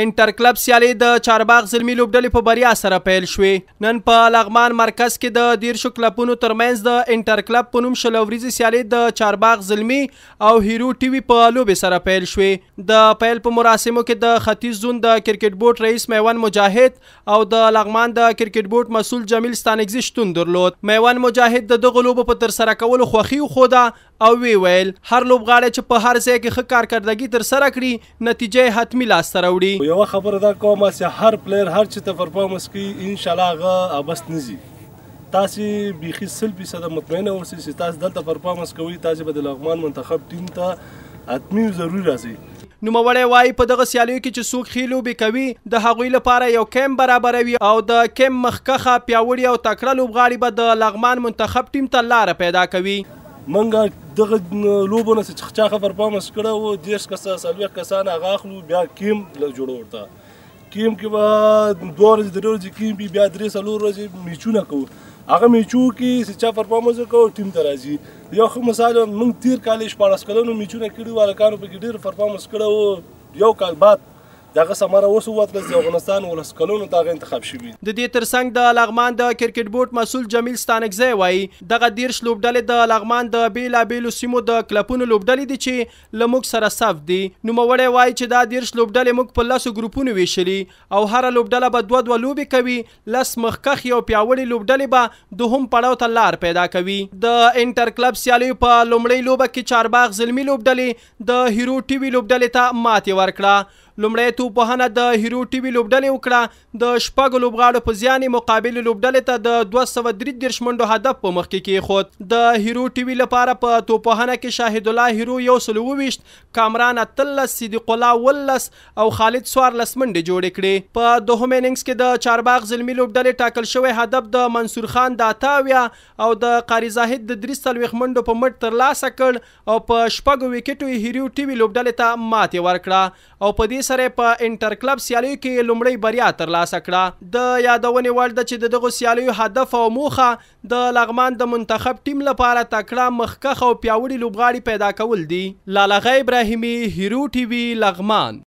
انټر کلب سیالي د چارباغ زلمی لوبډلې په بریا سره پیل شوې نن په لغمان مرکز کې د دیرشو کلبونو ترمنځ د انټر کلب په نوم شل ورځې سیالي د چارباغ زلمی او هیرو ټي وي په لوبې سره پیل شوې د پیل په مراسمو کې د ختیځ زون د کرکټ بورډ رئیس میوان مجاهد او د لغمان د کرکټ بورډ مسول جمیل ستانګزی شتون درلود میوان مجاهد د دغه لوبو په ترسره کولو خوښي خوده او وی ویل هر لوبغاړی چې په هر ځای کې ښه کارکردګي ترسره کړي نتیجه حتمی لاسته راوړي یو خبره دا کوم چې هر پلیر هر چې ته پرفارمنس کوي ان شاء الله هغه ابست نزي تاسو بيخي سل په صد مطمئنه اوسئ چې تاسو دلته پرفارمنس کوي تاسو به د لغمان منتخب ټیم ته حتمی ضرور راځي نوموړی وایي په دغه سیالیو کې چې څوک ښې لوبې کوي د هغوی لپاره یو کیم برابروي او د کیم مخکخه پیاوړي او تکړه لوبغاړي به د لغمان منتخب ټیم ته لاره پیدا کوي منګه دغه لوبو نه چې چا خبر پامس کړه او دیش کسا سلوي کسان هغه اخلو بیا کیم له جوړ ورته کیم کې به دوه ورځې درې ورځې کیم بي بیا درې څلور ورځې میچونه کوو هغه میچو کې چې چا پرفارمنس کوو ټیم ته راځي یو خو مثال موږ تیر کال شپاړس کلونو میچونه کړي والکانو په کې ډېر پرفارمنس کړو یو کال بعد دغه سمره اوس ووتل چې افغانستان ولس کلونو دغه انتخاب شوی د دې ترڅنګ د لغمان د کرکټ بورډ مسول جمیل ستانکزی وایي دغه دیرش لوبډلې د لغمان د بیلابیلو سیمو د کلبونو لوبډلې دي چې لموک سره صف دي نوموړی وایي چې دا دیرش لوبډلې موږ په لاسو ګروپونو ویشلي او هر لوبډله به دوه دوه لوبې کوي لس مخکخ یو پیاوړي لوبډلې به دوهم پړاو ته لار پیدا کوي د انټر کلب سیالیو په لومړۍ لوبه کې چارباغ زلمی لوبډلې د هیرو ټي وي لوبډلې ته ماتې ورکړه لومړی توپوهنه د هیرو ټي وي لوبډلې وکړه د شپږو لوبغاړو په زیان مقابل لوبډلې ته د 233 منډو هدف په مخ کې کېښود د هیرو ټي وي لپاره په توپوهنه کې شاهد الله هیرو یو سل وویشت کامران اتلس صدیق الله ولس او خالد سوار لسمنډې جوړې کړې په دوهم انینګس کې د چارباغ زلمی لوبډلې ټاکل شوی هدف د منصور خان د اتاویا او د قاری زاهد د درې څلوېښت منډو په مټ ترلاسه کړ او په شپږو وکټو هیرو ټي وي لوبډلې ته ماتې ورکړه او په دې ملي سره په انټر کلب سیالیو کې لومړی بریا ترلاسه کړه د یادونې وړ ده چې د دغه سیالیو هدف او موخه د لغمان د منتخب ټیم لپاره تکړه مخکخ او پیاوړي لوبغاړي پیدا کول دي لالغه ابراهیمي هیرو ټي وي لغمان